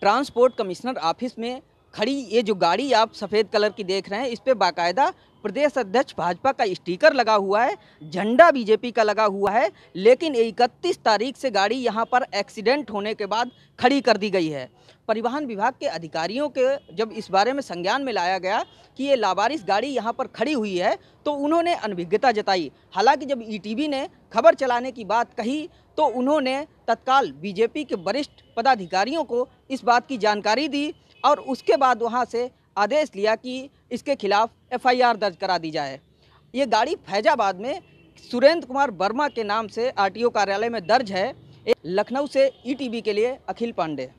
transport commissioner office में खड़ी ये जो गाड़ी आप सफ़ेद कलर की देख रहे हैं इस पर बाकायदा प्रदेश अध्यक्ष भाजपा का स्टिकर लगा हुआ है झंडा बीजेपी का लगा हुआ है लेकिन इकतीस तारीख से गाड़ी यहाँ पर एक्सीडेंट होने के बाद खड़ी कर दी गई है परिवहन विभाग के अधिकारियों के जब इस बारे में संज्ञान में लाया गया कि ये लावारिस गाड़ी यहाँ पर खड़ी हुई है तो उन्होंने अनभिज्ञता जताई हालांकि जब ईटीवी e ने खबर चलाने की बात कही तो उन्होंने तत्काल बीजेपी के वरिष्ठ पदाधिकारियों को इस बात की जानकारी दी और उसके बाद वहाँ से आदेश लिया कि इसके खिलाफ एफआईआर दर्ज करा दी जाए ये गाड़ी फैजाबाद में सुरेंद्र कुमार वर्मा के नाम से आरटीओ कार्यालय में दर्ज है लखनऊ से ईटीवी के लिए अखिल पांडे